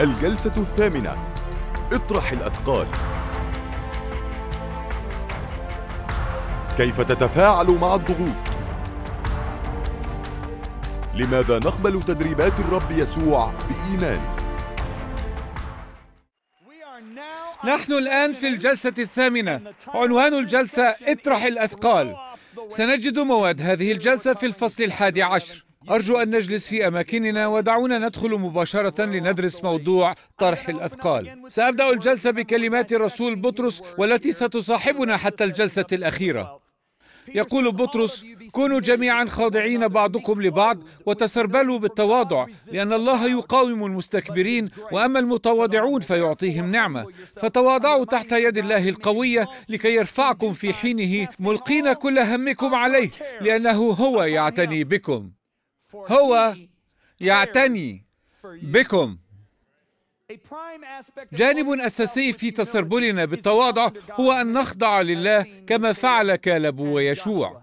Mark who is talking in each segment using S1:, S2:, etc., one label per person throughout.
S1: الجلسة الثامنة اطرح الأثقال كيف تتفاعل مع الضغوط لماذا نقبل تدريبات الرب يسوع بإيمان نحن الآن في الجلسة الثامنة عنوان الجلسة اطرح الأثقال سنجد مواد هذه الجلسة في الفصل الحادي عشر أرجو أن نجلس في أماكننا ودعونا ندخل مباشرة لندرس موضوع طرح الأثقال سأبدأ الجلسة بكلمات الرسول بطرس والتي ستصاحبنا حتى الجلسة الأخيرة يقول بطرس كونوا جميعا خاضعين بعضكم لبعض وتسربلوا بالتواضع لأن الله يقاوم المستكبرين وأما المتواضعون فيعطيهم نعمة فتواضعوا تحت يد الله القوية لكي يرفعكم في حينه ملقين كل همكم عليه لأنه هو يعتني بكم هو يعتني بكم جانب أساسي في تسربلنا بالتواضع هو أن نخضع لله كما فعل كالب ويشوع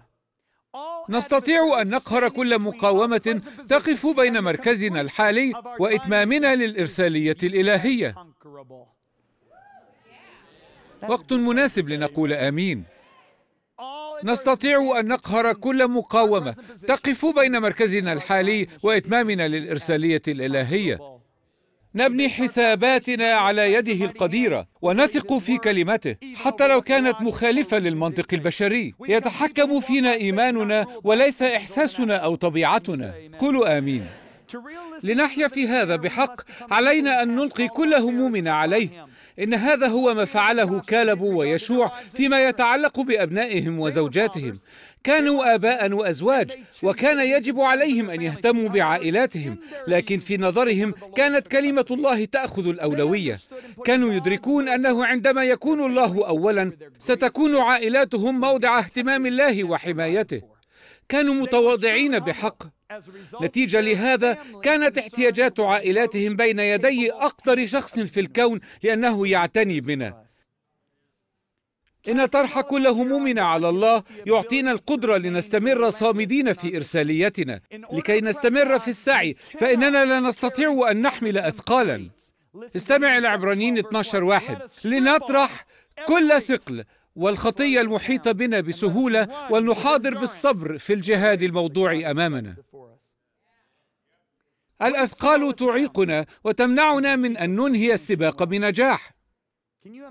S1: نستطيع أن نقهر كل مقاومة تقف بين مركزنا الحالي وإتمامنا للإرسالية الإلهية وقت مناسب لنقول آمين نستطيع أن نقهر كل مقاومة تقف بين مركزنا الحالي وإتمامنا للإرسالية الإلهية نبني حساباتنا على يده القديرة ونثق في كلمته حتى لو كانت مخالفة للمنطق البشري يتحكم فينا إيماننا وليس إحساسنا أو طبيعتنا قولوا آمين لنحيا في هذا بحق علينا أن نلقي كل همومنا عليه إن هذا هو ما فعله كالب ويشوع فيما يتعلق بأبنائهم وزوجاتهم كانوا آباء وأزواج وكان يجب عليهم أن يهتموا بعائلاتهم لكن في نظرهم كانت كلمة الله تأخذ الأولوية كانوا يدركون أنه عندما يكون الله أولا ستكون عائلاتهم موضع اهتمام الله وحمايته كانوا متواضعين بحق نتيجة لهذا كانت احتياجات عائلاتهم بين يدي أقدر شخص في الكون لأنه يعتني بنا إن طرح كل همومنا على الله يعطينا القدرة لنستمر صامدين في إرساليتنا لكي نستمر في السعي فإننا لا نستطيع أن نحمل أثقالا استمع العبرانيين 12 واحد لنطرح كل ثقل والخطية المحيطة بنا بسهولة ولنحاضر بالصبر في الجهاد الموضوع أمامنا الأثقال تعيقنا وتمنعنا من أن ننهي السباق بنجاح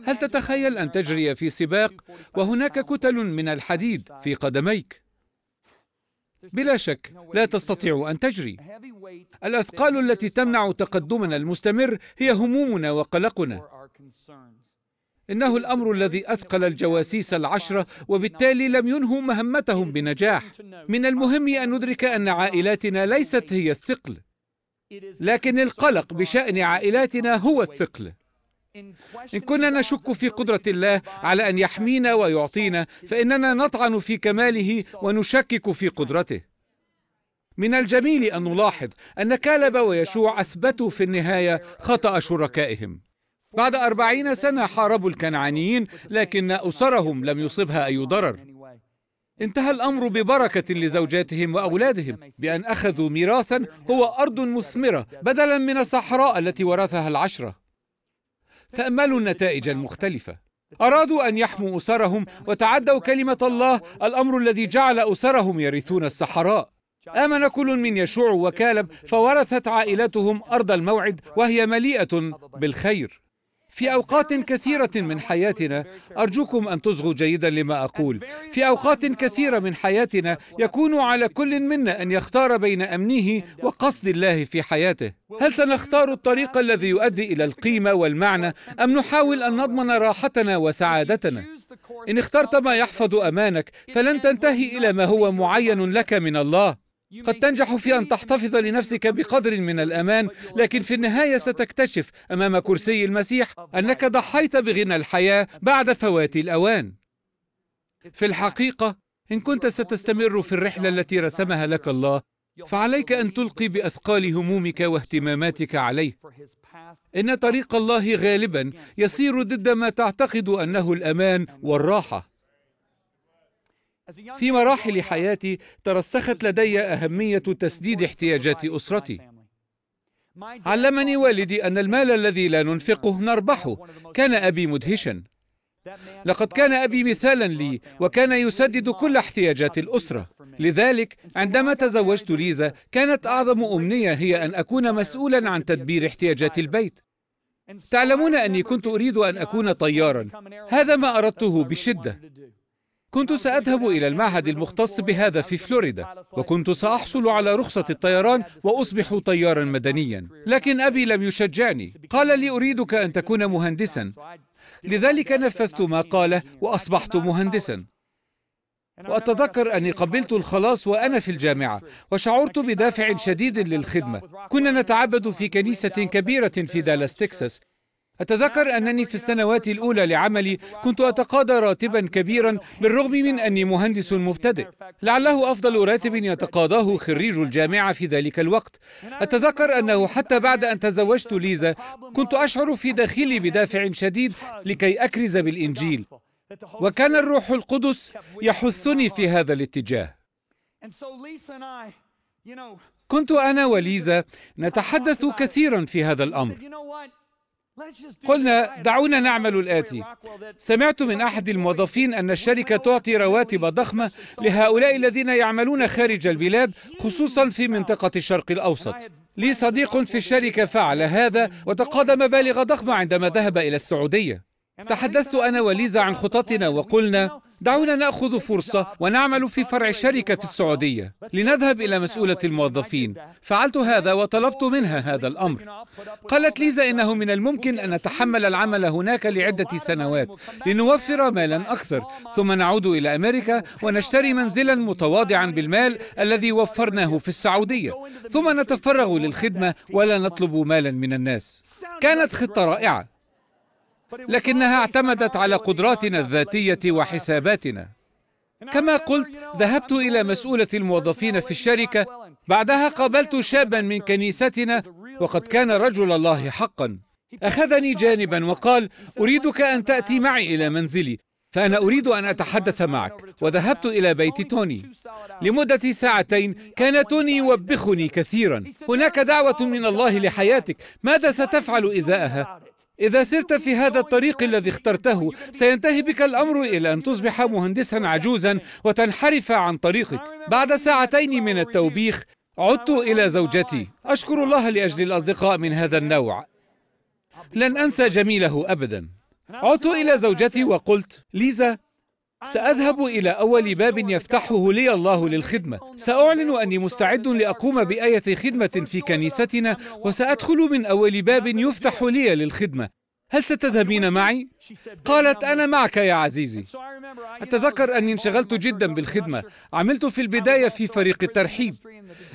S1: هل تتخيل أن تجري في سباق وهناك كتل من الحديد في قدميك؟ بلا شك لا تستطيع أن تجري الأثقال التي تمنع تقدمنا المستمر هي همومنا وقلقنا إنه الأمر الذي أثقل الجواسيس العشرة وبالتالي لم ينهوا مهمتهم بنجاح من المهم أن ندرك أن عائلاتنا ليست هي الثقل لكن القلق بشأن عائلاتنا هو الثقل إن كنا نشك في قدرة الله على أن يحمينا ويعطينا فإننا نطعن في كماله ونشكك في قدرته من الجميل أن نلاحظ أن كالب ويشوع أثبتوا في النهاية خطأ شركائهم بعد أربعين سنة حاربوا الكنعانيين لكن أسرهم لم يصبها أي ضرر انتهى الأمر ببركة لزوجاتهم وأولادهم بأن أخذوا ميراثا هو أرض مثمرة بدلا من الصحراء التي ورثها العشرة تأملوا النتائج المختلفة أرادوا أن يحموا أسرهم وتعدوا كلمة الله الأمر الذي جعل أسرهم يرثون الصحراء آمن كل من يشوع وكالب فورثت عائلتهم أرض الموعد وهي مليئة بالخير في أوقات كثيرة من حياتنا أرجوكم أن تصغوا جيدا لما أقول في أوقات كثيرة من حياتنا يكون على كل منا أن يختار بين أمنه وقصد الله في حياته هل سنختار الطريق الذي يؤدي إلى القيمة والمعنى أم نحاول أن نضمن راحتنا وسعادتنا إن اخترت ما يحفظ أمانك فلن تنتهي إلى ما هو معين لك من الله قد تنجح في أن تحتفظ لنفسك بقدر من الأمان لكن في النهاية ستكتشف أمام كرسي المسيح أنك ضحيت بغنى الحياة بعد فوات الأوان في الحقيقة إن كنت ستستمر في الرحلة التي رسمها لك الله فعليك أن تلقي بأثقال همومك واهتماماتك عليه إن طريق الله غالبا يسير ضد ما تعتقد أنه الأمان والراحة في مراحل حياتي ترسخت لدي أهمية تسديد احتياجات أسرتي علمني والدي أن المال الذي لا ننفقه نربحه كان أبي مدهشا لقد كان أبي مثالا لي وكان يسدد كل احتياجات الأسرة لذلك عندما تزوجت ليزا كانت أعظم أمنية هي أن أكون مسؤولا عن تدبير احتياجات البيت تعلمون أني كنت أريد أن أكون طيارا هذا ما أردته بشدة كنت سأذهب إلى المعهد المختص بهذا في فلوريدا وكنت سأحصل على رخصة الطيران وأصبح طيارا مدنيا لكن أبي لم يشجعني قال لي أريدك أن تكون مهندسا لذلك نفذت ما قاله وأصبحت مهندسا وأتذكر أني قبلت الخلاص وأنا في الجامعة وشعرت بدافع شديد للخدمة كنا نتعبد في كنيسة كبيرة في دالاس تكساس أتذكر أنني في السنوات الأولى لعملي كنت أتقاضى راتبا كبيرا بالرغم من أني مهندس مبتدئ لعله أفضل راتب يتقاضاه خريج الجامعة في ذلك الوقت أتذكر أنه حتى بعد أن تزوجت ليزا كنت أشعر في داخلي بدافع شديد لكي أكرز بالإنجيل وكان الروح القدس يحثني في هذا الاتجاه كنت أنا وليزا نتحدث كثيرا في هذا الأمر قلنا دعونا نعمل الآتي سمعت من أحد الموظفين أن الشركة تعطي رواتب ضخمة لهؤلاء الذين يعملون خارج البلاد خصوصا في منطقة الشرق الأوسط لي صديق في الشركة فعل هذا وتقاضى مبالغ ضخمة عندما ذهب إلى السعودية تحدثت أنا وليزا عن خططنا وقلنا دعونا نأخذ فرصة ونعمل في فرع شركة في السعودية لنذهب إلى مسؤولة الموظفين فعلت هذا وطلبت منها هذا الأمر قالت ليزا إنه من الممكن أن نتحمل العمل هناك لعدة سنوات لنوفر مالا أكثر ثم نعود إلى أمريكا ونشتري منزلا متواضعا بالمال الذي وفرناه في السعودية ثم نتفرغ للخدمة ولا نطلب مالا من الناس كانت خطة رائعة لكنها اعتمدت على قدراتنا الذاتية وحساباتنا كما قلت ذهبت إلى مسؤولة الموظفين في الشركة بعدها قابلت شابا من كنيستنا وقد كان رجل الله حقا أخذني جانبا وقال أريدك أن تأتي معي إلى منزلي فأنا أريد أن أتحدث معك وذهبت إلى بيت توني لمدة ساعتين كان توني يوبخني كثيرا هناك دعوة من الله لحياتك ماذا ستفعل إزاءها؟ إذا سرت في هذا الطريق الذي اخترته سينتهي بك الأمر إلى أن تصبح مهندسا عجوزا وتنحرف عن طريقك بعد ساعتين من التوبيخ عدت إلى زوجتي أشكر الله لأجل الأصدقاء من هذا النوع لن أنسى جميله أبدا عدت إلى زوجتي وقلت ليزا سأذهب إلى أول باب يفتحه لي الله للخدمة سأعلن أني مستعد لأقوم بأية خدمة في كنيستنا وسأدخل من أول باب يفتح لي للخدمة هل ستذهبين معي؟ قالت أنا معك يا عزيزي أتذكر أني انشغلت جدا بالخدمة عملت في البداية في فريق الترحيب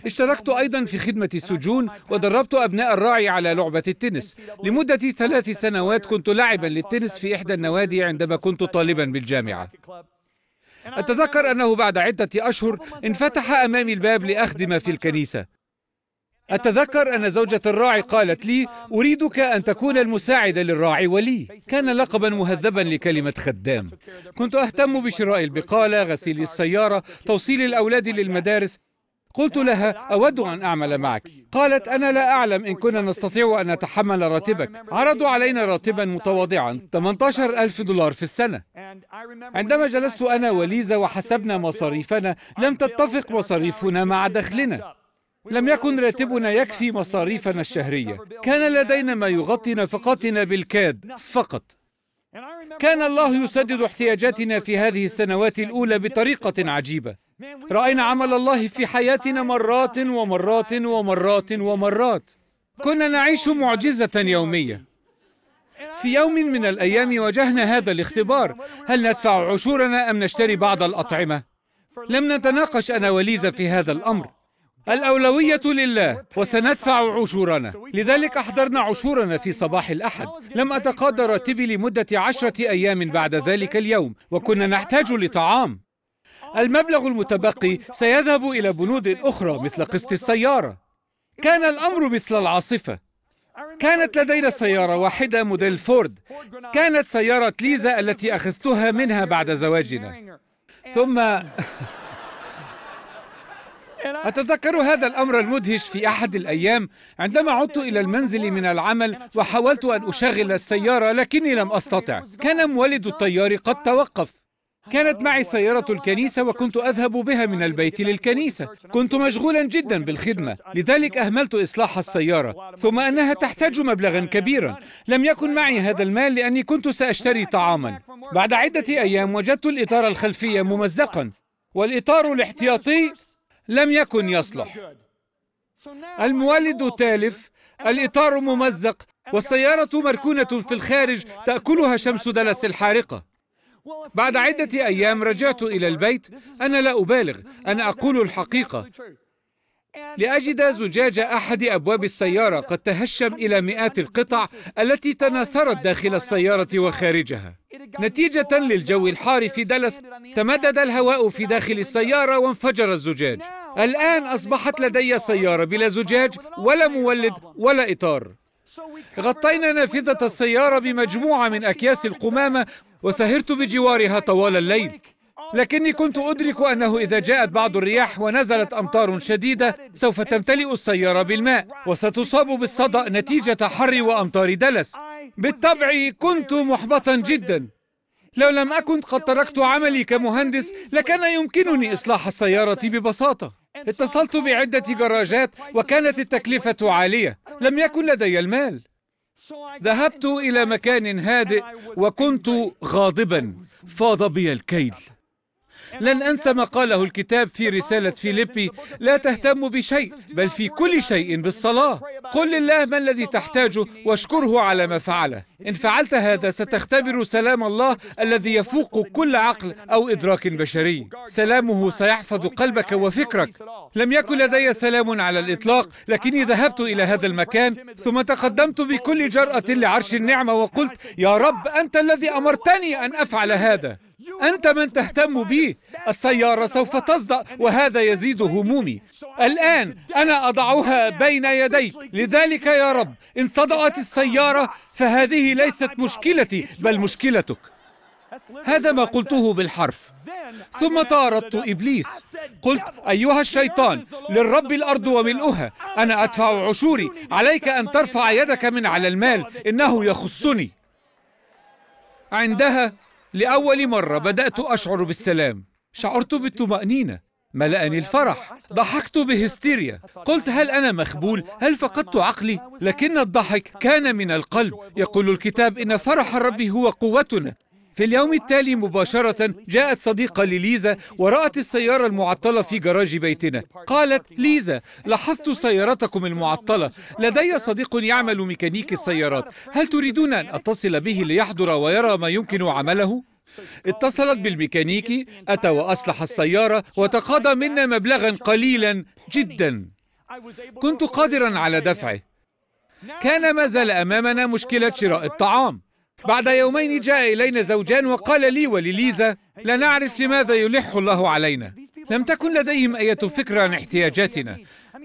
S1: اشتركت أيضا في خدمة السجون ودربت أبناء الراعي على لعبة التنس لمدة ثلاث سنوات كنت لاعبا للتنس في إحدى النوادي عندما كنت طالبا بالجامعة أتذكر أنه بعد عدة أشهر انفتح أمامي الباب لأخدم في الكنيسة أتذكر أن زوجة الراعي قالت لي أريدك أن تكون المساعدة للراعي ولي كان لقبا مهذبا لكلمة خدام كنت أهتم بشراء البقالة غسيل السيارة توصيل الأولاد للمدارس قلت لها أود أن أعمل معك قالت أنا لا أعلم إن كنا نستطيع أن نتحمل راتبك عرضوا علينا راتبا متواضعا 18 ألف دولار في السنة عندما جلست أنا وليزا وحسبنا مصاريفنا لم تتفق مصاريفنا مع دخلنا لم يكن راتبنا يكفي مصاريفنا الشهرية كان لدينا ما يغطي نفقاتنا بالكاد فقط كان الله يسدد احتياجاتنا في هذه السنوات الأولى بطريقة عجيبة رأينا عمل الله في حياتنا مرات ومرات ومرات ومرات كنا نعيش معجزة يومية في يوم من الأيام واجهنا هذا الاختبار هل ندفع عشورنا أم نشتري بعض الأطعمة؟ لم نتناقش أنا وليزا في هذا الأمر الأولوية لله وسندفع عشورنا لذلك أحضرنا عشورنا في صباح الأحد لم أتقاضى راتبي لمدة عشرة أيام بعد ذلك اليوم وكنا نحتاج لطعام المبلغ المتبقي سيذهب إلى بنود أخرى مثل قسط السيارة كان الأمر مثل العاصفة كانت لدينا سيارة واحدة موديل فورد كانت سيارة ليزا التي أخذتها منها بعد زواجنا ثم أتذكر هذا الأمر المدهش في أحد الأيام عندما عدت إلى المنزل من العمل وحاولت أن أشغل السيارة لكني لم أستطع كان مولد الطيار قد توقف كانت معي سيارة الكنيسة وكنت أذهب بها من البيت للكنيسة كنت مشغولا جدا بالخدمة لذلك أهملت إصلاح السيارة ثم أنها تحتاج مبلغا كبيرا لم يكن معي هذا المال لأني كنت سأشتري طعاما بعد عدة أيام وجدت الإطار الخلفي ممزقا والإطار الاحتياطي لم يكن يصلح المولد تالف الإطار ممزق والسيارة مركونة في الخارج تأكلها شمس دلس الحارقة بعد عدة أيام رجعت إلى البيت أنا لا أبالغ أنا أقول الحقيقة لأجد زجاج أحد أبواب السيارة قد تهشم إلى مئات القطع التي تناثرت داخل السيارة وخارجها نتيجة للجو الحار في دلس تمدد الهواء في داخل السيارة وانفجر الزجاج الآن أصبحت لدي سيارة بلا زجاج ولا مولد ولا إطار غطينا نافذة السيارة بمجموعة من أكياس القمامة وسهرت بجوارها طوال الليل لكني كنت أدرك أنه إذا جاءت بعض الرياح ونزلت أمطار شديدة سوف تمتلئ السيارة بالماء وستصاب بالصدأ نتيجة حر وأمطار دلس بالطبع كنت محبطا جدا لو لم أكن قد تركت عملي كمهندس لكان يمكنني إصلاح السيارة ببساطة اتصلت بعدة جراجات وكانت التكلفة عالية لم يكن لدي المال ذهبت إلى مكان هادئ وكنت غاضبا فاض بي الكيل لن أنسى ما قاله الكتاب في رسالة فيليبي لا تهتم بشيء بل في كل شيء بالصلاة قل لله ما الذي تحتاجه واشكره على ما فعله إن فعلت هذا ستختبر سلام الله الذي يفوق كل عقل أو إدراك بشري سلامه سيحفظ قلبك وفكرك لم يكن لدي سلام على الإطلاق لكني ذهبت إلى هذا المكان ثم تقدمت بكل جرأة لعرش النعمة وقلت يا رب أنت الذي أمرتني أن أفعل هذا أنت من تهتم بي السيارة سوف تصدأ وهذا يزيد همومي الآن أنا أضعها بين يديك لذلك يا رب إن صدأت السيارة فهذه ليست مشكلتي بل مشكلتك هذا ما قلته بالحرف ثم طاردت إبليس قلت أيها الشيطان للرب الأرض وملؤها أنا أدفع عشوري عليك أن ترفع يدك من على المال إنه يخصني عندها لأول مرة بدأت أشعر بالسلام شعرت بالطمأنينة ملأني الفرح ضحكت بهستيريا قلت هل أنا مخبول؟ هل فقدت عقلي؟ لكن الضحك كان من القلب يقول الكتاب إن فرح الرب هو قوتنا في اليوم التالي مباشرة جاءت صديقة لليزا ورأت السيارة المعطلة في جراج بيتنا قالت ليزا لاحظت سيارتكم المعطلة لدي صديق يعمل ميكانيك السيارات هل تريدون أن أتصل به ليحضر ويرى ما يمكن عمله؟ اتصلت بالميكانيكي أتى وأصلح السيارة وتقاضى منا مبلغا قليلا جدا كنت قادرا على دفعه كان ما زال أمامنا مشكلة شراء الطعام بعد يومين جاء إلينا زوجان وقال لي ولليزا لا نعرف لماذا يلح الله علينا لم تكن لديهم أي فكرة عن احتياجاتنا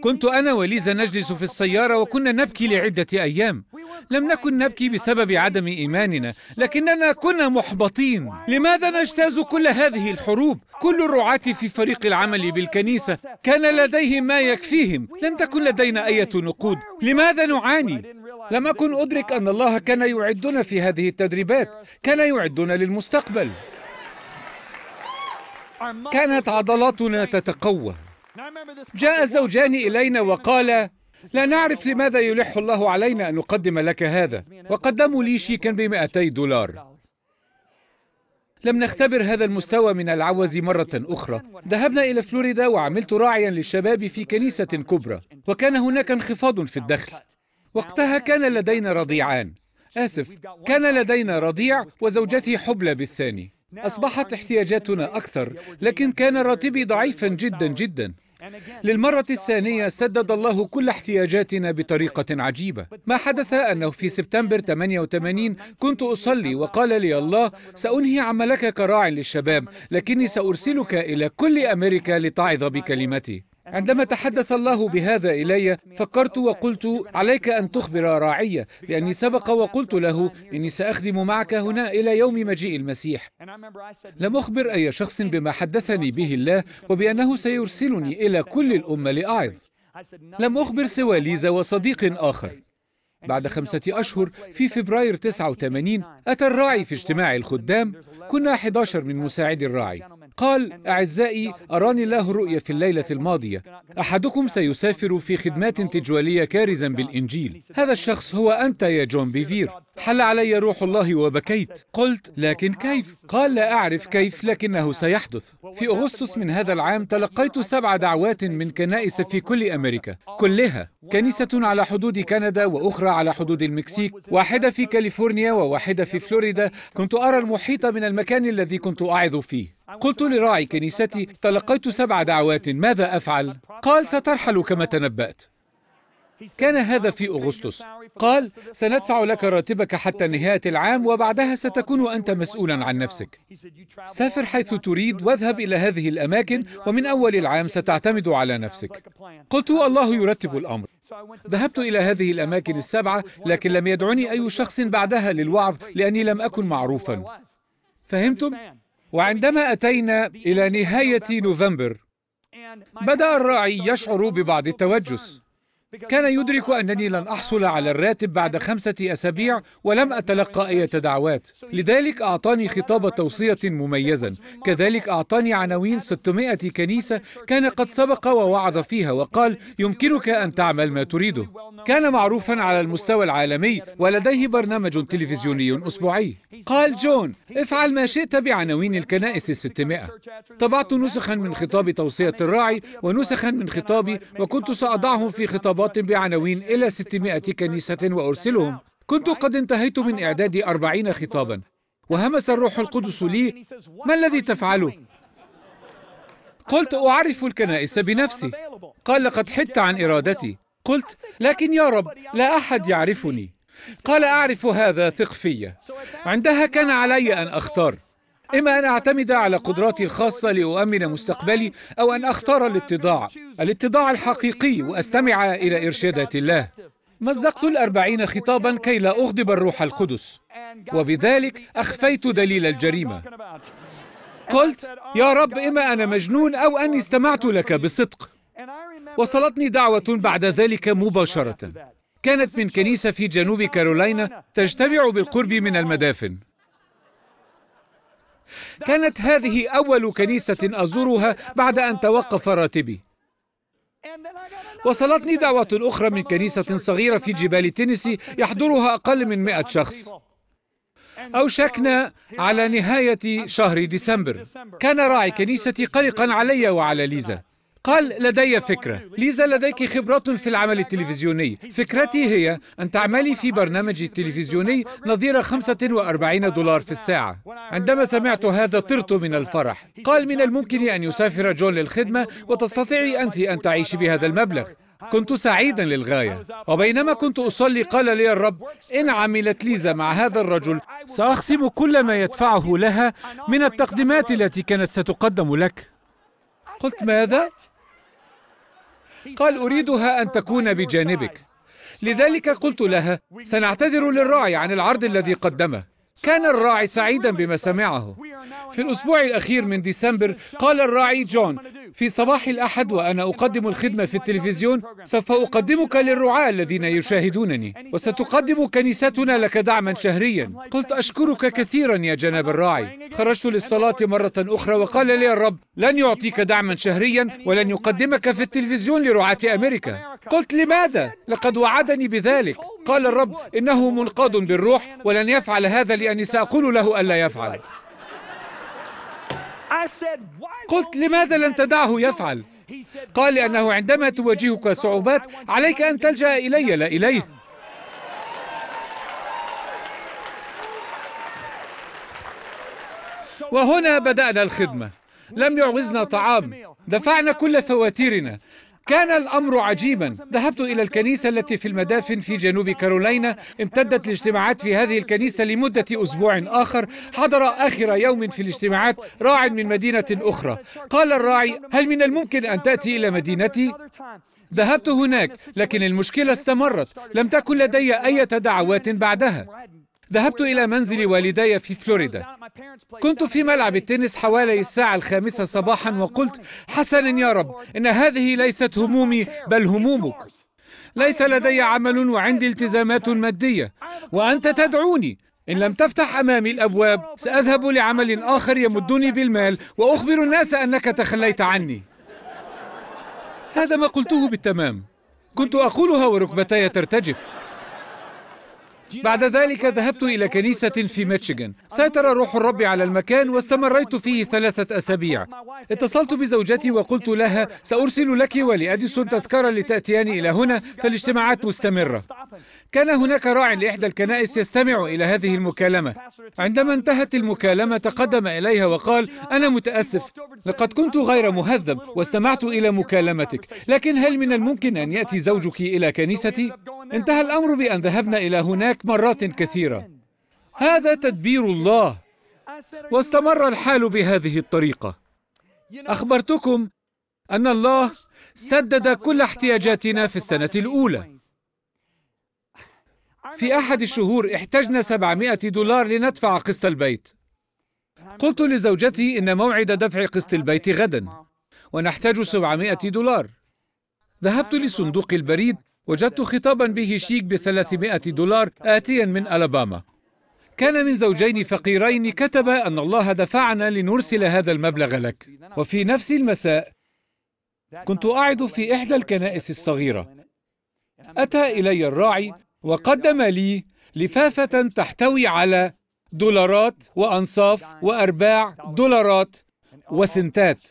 S1: كنت أنا وليزا نجلس في السيارة وكنا نبكي لعدة أيام لم نكن نبكي بسبب عدم إيماننا لكننا كنا محبطين لماذا نجتاز كل هذه الحروب؟ كل الرعاة في فريق العمل بالكنيسة كان لديهم ما يكفيهم لم تكن لدينا أي نقود لماذا نعاني؟ لم أكن أدرك أن الله كان يعدنا في هذه التدريبات كان يعدنا للمستقبل كانت عضلاتنا تتقوى جاء زوجان إلينا وقال لا نعرف لماذا يلح الله علينا أن نقدم لك هذا وقدموا لي شيكا بمئتي دولار لم نختبر هذا المستوى من العوز مرة أخرى ذهبنا إلى فلوريدا وعملت راعيا للشباب في كنيسة كبرى وكان هناك انخفاض في الدخل وقتها كان لدينا رضيعان آسف كان لدينا رضيع وزوجتي حبلى بالثاني أصبحت احتياجاتنا أكثر لكن كان راتبي ضعيفا جدا جدا للمرة الثانية سدد الله كل احتياجاتنا بطريقة عجيبة ما حدث أنه في سبتمبر 88 كنت أصلي وقال لي الله سأنهي عملك كراع للشباب لكني سأرسلك إلى كل أمريكا لتعظ بكلمتي عندما تحدث الله بهذا إلي فكرت وقلت عليك أن تخبر راعية لأني سبق وقلت له إني سأخدم معك هنا إلى يوم مجيء المسيح لم أخبر أي شخص بما حدثني به الله وبأنه سيرسلني إلى كل الأمة لأعظ لم أخبر سوى ليزا وصديق آخر بعد خمسة أشهر في فبراير 89 أتى الراعي في اجتماع الخدام كنا 11 من مساعدي الراعي قال أعزائي أراني الله رؤية في الليلة الماضية أحدكم سيسافر في خدمات تجوالية كارزا بالإنجيل هذا الشخص هو أنت يا جون بيفير حل علي روح الله وبكيت قلت لكن كيف؟ قال لا أعرف كيف لكنه سيحدث في أغسطس من هذا العام تلقيت سبع دعوات من كنائس في كل أمريكا كلها كنيسة على حدود كندا وأخرى على حدود المكسيك واحدة في كاليفورنيا وواحدة في فلوريدا كنت أرى المحيط من المكان الذي كنت أعظ فيه قلت لراعي كنيستي تلقيت سبع دعوات ماذا أفعل؟ قال سترحل كما تنبأت كان هذا في أغسطس قال سندفع لك راتبك حتى نهاية العام وبعدها ستكون أنت مسؤولا عن نفسك سافر حيث تريد واذهب إلى هذه الأماكن ومن أول العام ستعتمد على نفسك قلت الله يرتب الأمر ذهبت إلى هذه الأماكن السبعة لكن لم يدعني أي شخص بعدها للوعظ لأني لم أكن معروفا فهمتم؟ وعندما أتينا إلى نهاية نوفمبر بدأ الراعي يشعر ببعض التوجس كان يدرك أنني لن أحصل على الراتب بعد خمسة أسابيع ولم أتلقى أي دعوات لذلك أعطاني خطاب توصية مميزا كذلك أعطاني عناوين 600 كنيسة كان قد سبق ووعظ فيها وقال يمكنك أن تعمل ما تريده كان معروفا على المستوى العالمي ولديه برنامج تلفزيوني أسبوعي قال جون افعل ما شئت بعناوين الكنائس الستمائة طبعت نسخا من خطاب توصية الراعي ونسخا من خطابي وكنت سأضعهم في خطابات طلبات بعناوين إلى 600 كنيسة وأرسلهم كنت قد انتهيت من إعداد أربعين خطابا وهمس الروح القدس لي ما الذي تفعله؟ قلت أعرف الكنائس بنفسي قال لقد حدت عن إرادتي قلت لكن يا رب لا أحد يعرفني قال أعرف هذا ثق في عندها كان علي أن أختار إما أن أعتمد على قدراتي الخاصة لأؤمن مستقبلي أو أن أختار الاتضاع الاتضاع الحقيقي وأستمع إلى إرشادات الله مزقت الأربعين خطابا كي لا أغضب الروح القدس وبذلك أخفيت دليل الجريمة قلت يا رب إما أنا مجنون أو أني استمعت لك بصدق وصلتني دعوة بعد ذلك مباشرة كانت من كنيسة في جنوب كارولاينا تجتمع بالقرب من المدافن كانت هذه أول كنيسة أزورها بعد أن توقف راتبي وصلتني دعوة أخرى من كنيسة صغيرة في جبال تينيسي يحضرها أقل من مئة شخص أوشكنا على نهاية شهر ديسمبر كان راعي كنيستي قلقا علي وعلى ليزا قال لدي فكرة ليزا لديك خبرات في العمل التلفزيوني فكرتي هي أن تعملي في برنامج تلفزيوني نظير 45 دولار في الساعة عندما سمعت هذا طرت من الفرح قال من الممكن أن يسافر جون للخدمة وتستطيعي أنت أن تعيشي بهذا المبلغ كنت سعيدا للغاية وبينما كنت أصلي قال لي الرب إن عملت ليزا مع هذا الرجل سأخصم كل ما يدفعه لها من التقديمات التي كانت ستقدم لك قلت ماذا؟ قال أريدها أن تكون بجانبك لذلك قلت لها سنعتذر للراعي عن العرض الذي قدمه كان الراعي سعيدا بما سمعه في الأسبوع الأخير من ديسمبر قال الراعي جون في صباح الأحد وأنا أقدم الخدمة في التلفزيون سوف أقدمك للرعاة الذين يشاهدونني وستقدم كنيستنا لك دعما شهريا قلت أشكرك كثيرا يا جناب الراعي خرجت للصلاة مرة أخرى وقال لي الرب لن يعطيك دعما شهريا ولن يقدمك في التلفزيون لرعاة أمريكا قلت لماذا؟ لقد وعدني بذلك قال الرب إنه منقاد بالروح ولن يفعل هذا لأني سأقول له ألا يفعل قلت لماذا لن تدعه يفعل قال لأنه عندما تواجهك صعوبات عليك أن تلجأ إلي لا إليه وهنا بدأنا الخدمة لم يعوزنا طعام دفعنا كل فواتيرنا كان الأمر عجيبا ذهبت إلى الكنيسة التي في المدافن في جنوب كارولينا امتدت الاجتماعات في هذه الكنيسة لمدة أسبوع آخر حضر آخر يوم في الاجتماعات راع من مدينة أخرى قال الراعي هل من الممكن أن تأتي إلى مدينتي؟ ذهبت هناك لكن المشكلة استمرت لم تكن لدي أي دعوات بعدها ذهبت إلى منزل والدي في فلوريدا كنت في ملعب التنس حوالي الساعة الخامسة صباحا وقلت حسنا يا رب إن هذه ليست همومي بل همومك ليس لدي عمل وعندي التزامات مادية وأنت تدعوني إن لم تفتح أمامي الأبواب سأذهب لعمل آخر يمدني بالمال وأخبر الناس أنك تخليت عني هذا ما قلته بالتمام كنت أقولها وركبتي ترتجف بعد ذلك ذهبت إلى كنيسة في ميشيغان سيطر روح الرب على المكان واستمريت فيه ثلاثة أسابيع اتصلت بزوجتي وقلت لها سأرسل لك ولأديسون تذكرة لتأتيان إلى هنا فالاجتماعات مستمرة كان هناك راع لإحدى الكنائس يستمع إلى هذه المكالمة عندما انتهت المكالمة تقدم إليها وقال أنا متأسف لقد كنت غير مهذب واستمعت إلى مكالمتك لكن هل من الممكن أن يأتي زوجك إلى كنيستي؟ انتهى الأمر بأن ذهبنا إلى هناك ذلك مرات كثيرة هذا تدبير الله واستمر الحال بهذه الطريقة أخبرتكم أن الله سدد كل احتياجاتنا في السنة الأولى في أحد الشهور احتجنا 700 دولار لندفع قسط البيت قلت لزوجتي إن موعد دفع قسط البيت غدا ونحتاج 700 دولار ذهبت لصندوق البريد وجدت خطابا به شيك بثلاثمائة دولار آتيا من ألاباما كان من زوجين فقيرين كتب أن الله دفعنا لنرسل هذا المبلغ لك وفي نفس المساء كنت أعد في إحدى الكنائس الصغيرة أتى إلي الراعي وقدم لي لفافة تحتوي على دولارات وأنصاف وأرباع دولارات وسنتات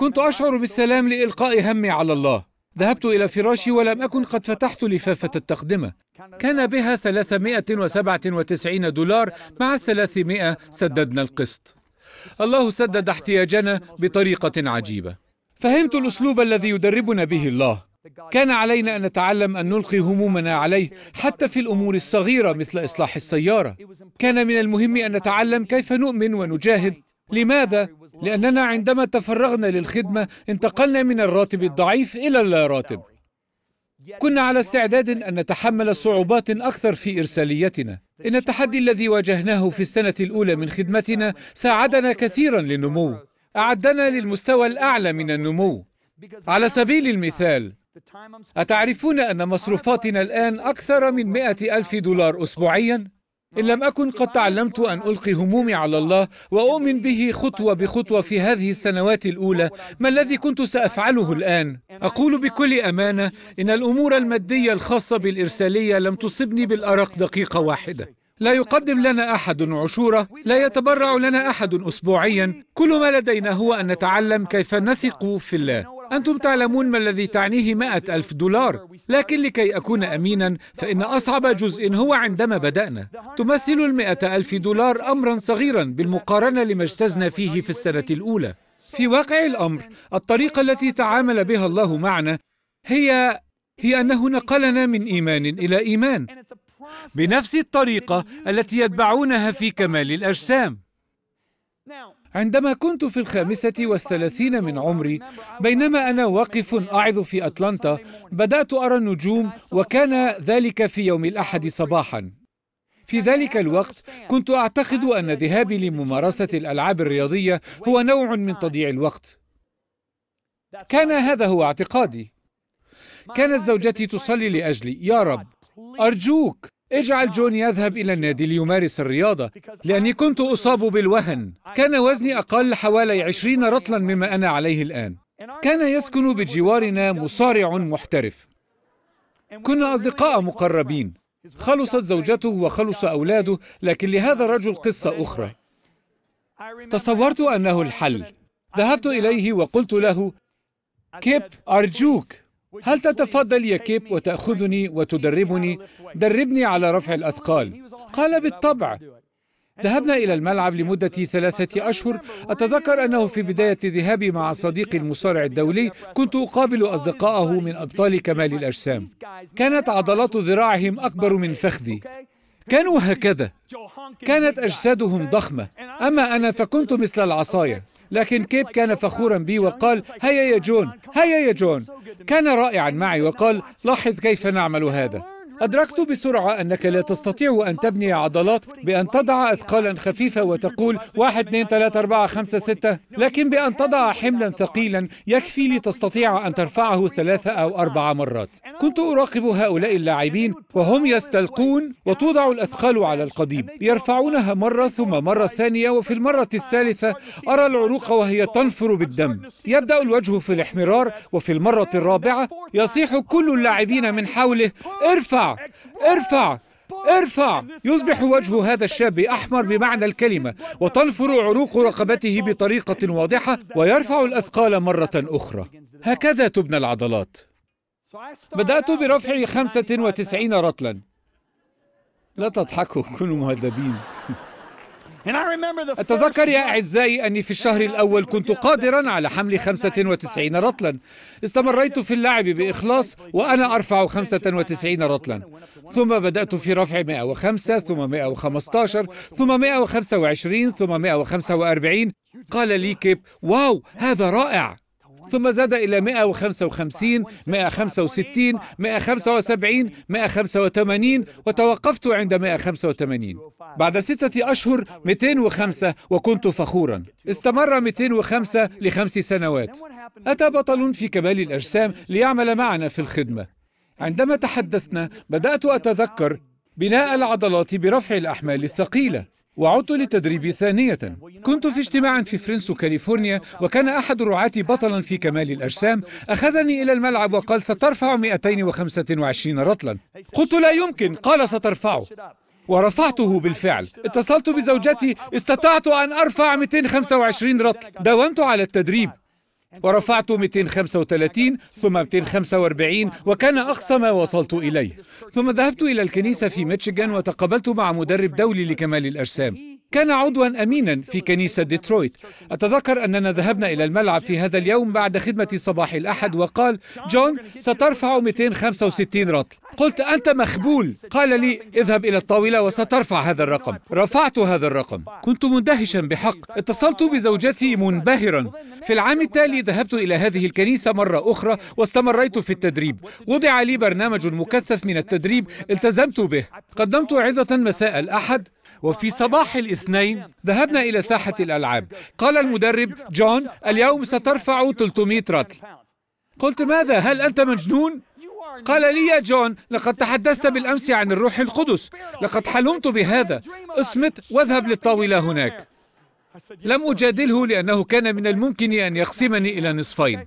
S1: كنت أشعر بالسلام لإلقاء همي على الله ذهبت إلى فراشي ولم أكن قد فتحت لفافة التقدمة كان بها 397 دولار مع 300 سددنا القسط الله سدد احتياجنا بطريقة عجيبة فهمت الأسلوب الذي يدربنا به الله كان علينا أن نتعلم أن نلقي همومنا عليه حتى في الأمور الصغيرة مثل إصلاح السيارة كان من المهم أن نتعلم كيف نؤمن ونجاهد لماذا لأننا عندما تفرغنا للخدمة انتقلنا من الراتب الضعيف إلى اللاراتب كنا على استعداد أن نتحمل صعوبات أكثر في إرساليتنا إن التحدي الذي واجهناه في السنة الأولى من خدمتنا ساعدنا كثيرا للنمو أعدنا للمستوى الأعلى من النمو على سبيل المثال أتعرفون أن مصروفاتنا الآن أكثر من مئة ألف دولار أسبوعياً؟ إن لم أكن قد تعلمت أن ألقي همومي على الله وأؤمن به خطوة بخطوة في هذه السنوات الأولى ما الذي كنت سأفعله الآن؟ أقول بكل أمانة إن الأمور المادية الخاصة بالإرسالية لم تصبني بالأرق دقيقة واحدة لا يقدم لنا أحد عشورة لا يتبرع لنا أحد أسبوعيا كل ما لدينا هو أن نتعلم كيف نثق في الله أنتم تعلمون ما الذي تعنيه مائة ألف دولار لكن لكي أكون أمينا فإن أصعب جزء هو عندما بدأنا تمثل المائة ألف دولار أمرا صغيرا بالمقارنة لما اجتزنا فيه في السنة الأولى في واقع الأمر الطريقة التي تعامل بها الله معنا هي هي أنه نقلنا من إيمان إلى إيمان بنفس الطريقة التي يتبعونها في كمال الأجسام عندما كنت في الخامسة والثلاثين من عمري بينما أنا واقف أعظ في أتلانتا بدأت أرى النجوم وكان ذلك في يوم الأحد صباحا في ذلك الوقت كنت أعتقد أن ذهابي لممارسة الألعاب الرياضية هو نوع من تضييع الوقت كان هذا هو اعتقادي كانت زوجتي تصلي لأجلي يا رب أرجوك اجعل جون يذهب إلى النادي ليمارس الرياضة لأني كنت أصاب بالوهن كان وزني أقل حوالي عشرين رطلا مما أنا عليه الآن كان يسكن بجوارنا مصارع محترف كنا أصدقاء مقربين خلصت زوجته وخلص أولاده لكن لهذا الرجل قصة أخرى تصورت أنه الحل ذهبت إليه وقلت له كيب أرجوك هل تتفضل يا كيب وتأخذني وتدربني دربني على رفع الأثقال قال بالطبع ذهبنا إلى الملعب لمدة ثلاثة أشهر أتذكر أنه في بداية ذهابي مع صديقي المصارع الدولي كنت أقابل أصدقائه من أبطال كمال الأجسام كانت عضلات ذراعهم أكبر من فخذي كانوا هكذا كانت أجسادهم ضخمة أما أنا فكنت مثل العصاية لكن كيب كان فخورا بي وقال هيا يا جون هيا يا جون كان رائعا معي وقال لاحظ كيف نعمل هذا أدركت بسرعة أنك لا تستطيع أن تبني عضلات بأن تضع أثقالا خفيفة وتقول واحد اثنين ثلاثة أربعة خمسة ستة لكن بأن تضع حملا ثقيلا يكفي لتستطيع أن ترفعه ثلاثة أو أربع مرات كنت أراقب هؤلاء اللاعبين وهم يستلقون وتوضع الأثقال على القضيب يرفعونها مرة ثم مرة ثانية وفي المرة الثالثة أرى العروق وهي تنفر بالدم يبدأ الوجه في الاحمرار وفي المرة الرابعة يصيح كل اللاعبين من حوله ارفع ارفع ارفع يصبح وجه هذا الشاب أحمر بمعنى الكلمة وتنفر عروق رقبته بطريقة واضحة ويرفع الأثقال مرة أخرى هكذا تبنى العضلات بدأت برفع 95 رطلا لا تضحكوا كونوا مهذبين أتذكر يا أعزائي أني في الشهر الأول كنت قادرا على حمل 95 رطلا استمريت في اللعب بإخلاص وأنا أرفع 95 رطلا ثم بدأت في رفع 105 ثم 115 ثم 125 ثم 145 قال لي كيب واو هذا رائع ثم زاد إلى 155 165 175 185 وتوقفت عند 185 بعد ستة أشهر 205 وكنت فخورا استمر 205 لخمس سنوات أتى بطل في كمال الأجسام ليعمل معنا في الخدمة عندما تحدثنا بدأت أتذكر بناء العضلات برفع الأحمال الثقيلة وعدت للتدريب ثانية كنت في اجتماع في فرنسو كاليفورنيا وكان أحد الرعاة بطلا في كمال الأجسام أخذني إلى الملعب وقال سترفع 225 رطلا قلت لا يمكن قال سترفعه ورفعته بالفعل اتصلت بزوجتي استطعت أن أرفع 225 رطل داومت على التدريب ورفعت 235 ثم 245 وكان أقصى ما وصلت إليه ثم ذهبت إلى الكنيسة في ميتشيغان وتقابلت مع مدرب دولي لكمال الأجسام كان عضوا امينا في كنيسه ديترويت اتذكر اننا ذهبنا الى الملعب في هذا اليوم بعد خدمه صباح الاحد وقال جون سترفع 265 رطل قلت انت مخبول قال لي اذهب الى الطاوله وسترفع هذا الرقم رفعت هذا الرقم كنت مندهشا بحق اتصلت بزوجتي منبهرا في العام التالي ذهبت الى هذه الكنيسه مره اخرى واستمريت في التدريب وضع لي برنامج مكثف من التدريب التزمت به قدمت عظه مساء الاحد وفي صباح الاثنين ذهبنا إلى ساحة الألعاب قال المدرب جون اليوم سترفع 300 رطل قلت ماذا هل أنت مجنون؟ قال لي يا جون لقد تحدثت بالأمس عن الروح القدس لقد حلمت بهذا اصمت واذهب للطاولة هناك لم أجادله لأنه كان من الممكن أن يقسمني إلى نصفين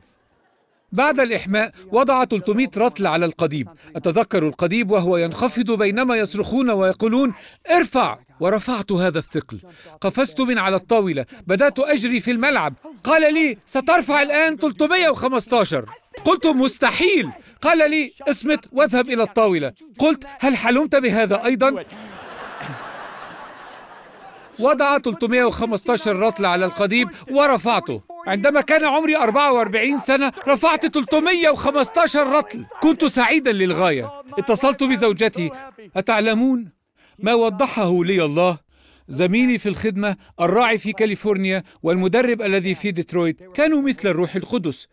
S1: بعد الإحماء وضع 300 رطل على القضيب أتذكر القضيب وهو ينخفض بينما يصرخون ويقولون ارفع ورفعت هذا الثقل قفزت من على الطاولة بدأت أجري في الملعب قال لي سترفع الآن 315 قلت مستحيل قال لي اصمت واذهب إلى الطاولة قلت هل حلمت بهذا أيضا؟ وضع 315 رطل على القضيب ورفعته عندما كان عمري 44 سنة رفعت 315 رطل كنت سعيدا للغاية اتصلت بزوجتي أتعلمون ما وضحه لي الله زميلي في الخدمة الراعي في كاليفورنيا والمدرب الذي في ديترويت كانوا مثل الروح القدس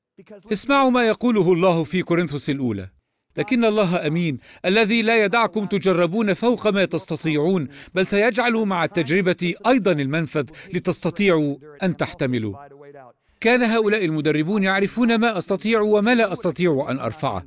S1: اسمعوا ما يقوله الله في كورنثوس الأولى لكن الله امين الذي لا يدعكم تجربون فوق ما تستطيعون بل سيجعل مع التجربه ايضا المنفذ لتستطيعوا ان تحتملوا كان هؤلاء المدربون يعرفون ما أستطيع وما لا أستطيع أن أرفعه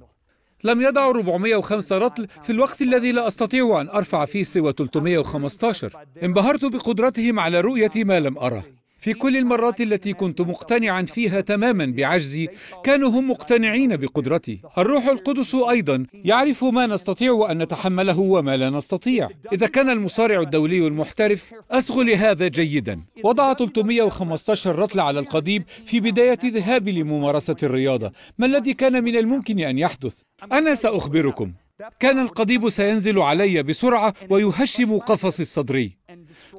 S1: لم يضعوا 405 رطل في الوقت الذي لا أستطيع أن أرفع فيه سوى 315 انبهرت بقدرتهم على رؤية ما لم أره في كل المرات التي كنت مقتنعا فيها تماما بعجزي كانوا هم مقتنعين بقدرتي الروح القدس ايضا يعرف ما نستطيع ان نتحمله وما لا نستطيع اذا كان المصارع الدولي المحترف اصغ لهذا جيدا وضع 315 رطل على القضيب في بدايه ذهابي لممارسه الرياضه ما الذي كان من الممكن ان يحدث انا ساخبركم كان القضيب سينزل علي بسرعه ويهشم قفصي الصدري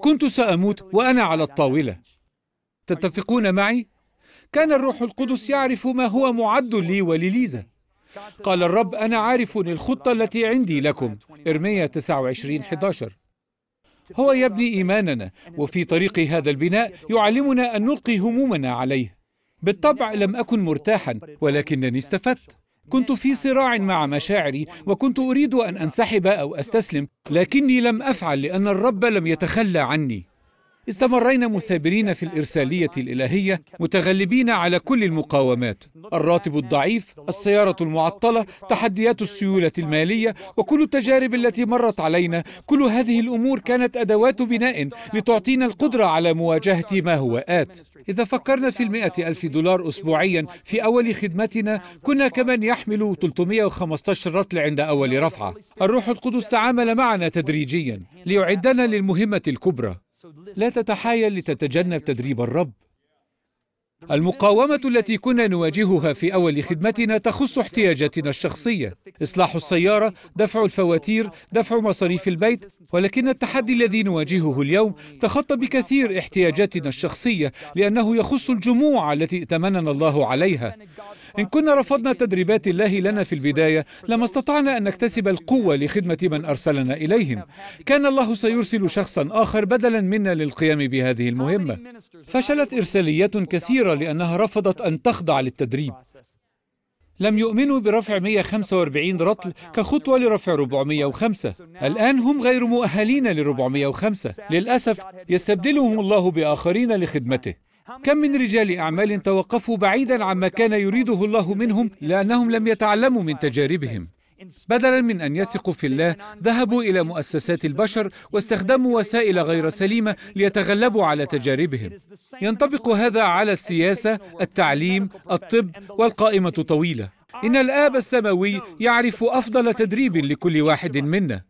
S1: كنت ساموت وانا على الطاوله تتفقون معي؟ كان الروح القدس يعرف ما هو معد لي ولليزا قال الرب أنا عارف الخطة التي عندي لكم إرمية 29 11 هو يبني إيماننا وفي طريق هذا البناء يعلمنا أن نلقي همومنا عليه بالطبع لم أكن مرتاحا ولكنني استفدت كنت في صراع مع مشاعري وكنت أريد أن أنسحب أو أستسلم لكني لم أفعل لأن الرب لم يتخلى عني استمرينا مثابرين في الإرسالية الإلهية متغلبين على كل المقاومات الراتب الضعيف السيارة المعطلة تحديات السيولة المالية وكل التجارب التي مرت علينا كل هذه الأمور كانت أدوات بناء لتعطينا القدرة على مواجهة ما هو آت إذا فكرنا في المئة ألف دولار أسبوعيا في أول خدمتنا كنا كمن يحمل 315 رطل عند أول رفعة الروح القدس تعامل معنا تدريجيا ليعدنا للمهمة الكبرى لا تتحايل لتتجنب تدريب الرب المقاومة التي كنا نواجهها في أول خدمتنا تخص احتياجاتنا الشخصية إصلاح السيارة، دفع الفواتير، دفع مصاريف البيت ولكن التحدي الذي نواجهه اليوم تخطى بكثير احتياجاتنا الشخصية لأنه يخص الجموع التي ائتمننا الله عليها إن كنا رفضنا تدريبات الله لنا في البداية لما استطعنا أن نكتسب القوة لخدمة من أرسلنا إليهم كان الله سيرسل شخصا آخر بدلا منا للقيام بهذه المهمة فشلت إرساليات كثيرة لأنها رفضت أن تخضع للتدريب لم يؤمنوا برفع 145 رطل كخطوة لرفع 405 الآن هم غير مؤهلين ل 405 للأسف يستبدلهم الله بآخرين لخدمته كم من رجال أعمال توقفوا بعيدا عما كان يريده الله منهم لأنهم لم يتعلموا من تجاربهم بدلا من أن يثقوا في الله ذهبوا إلى مؤسسات البشر واستخدموا وسائل غير سليمة ليتغلبوا على تجاربهم ينطبق هذا على السياسة التعليم الطب والقائمة طويلة إن الآب السماوي يعرف أفضل تدريب لكل واحد منا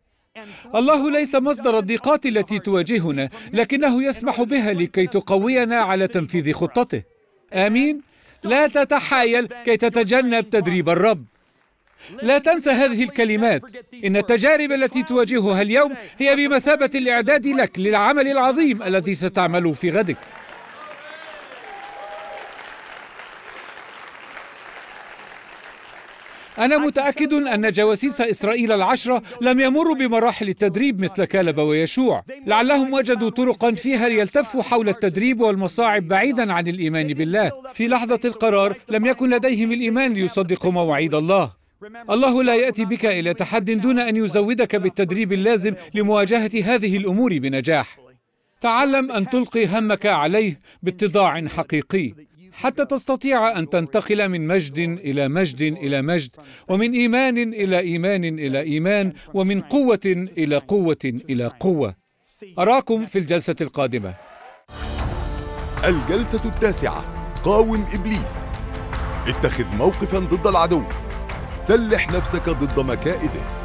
S1: الله ليس مصدر الضيقات التي تواجهنا لكنه يسمح بها لكي تقوينا على تنفيذ خطته امين لا تتحايل كي تتجنب تدريب الرب لا تنسى هذه الكلمات إن التجارب التي تواجهها اليوم هي بمثابة الإعداد لك للعمل العظيم الذي ستعمل في غدك أنا متأكد أن جواسيس إسرائيل العشرة لم يمروا بمراحل التدريب مثل كالب ويشوع لعلهم وجدوا طرقا فيها ليلتفوا حول التدريب والمصاعب بعيدا عن الإيمان بالله في لحظة القرار لم يكن لديهم الإيمان ليصدقوا مواعيد الله الله لا يأتي بك إلى تحد دون أن يزودك بالتدريب اللازم لمواجهة هذه الأمور بنجاح تعلم أن تلقي همك عليه باتضاع حقيقي حتى تستطيع أن تنتقل من مجد إلى مجد إلى مجد ومن إيمان إلى إيمان إلى إيمان ومن قوة إلى قوة إلى قوة أراكم في الجلسة القادمة الجلسة التاسعة قاوم إبليس اتخذ موقفا ضد العدو سلح نفسك ضد مكائده